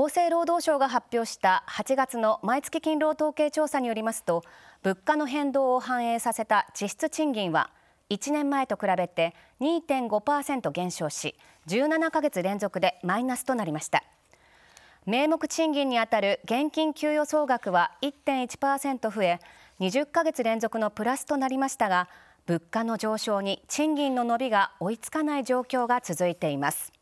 厚生労働省が発表した8月の毎月勤労統計調査によりますと物価の変動を反映させた実質賃金は1年前と比べて2.5%減少し17ヶ月連続でマイナスとなりました名目賃金にあたる現金給与総額は1.1%増え20ヶ月連続のプラスとなりましたが物価の上昇に賃金の伸びが追いつかない状況が続いています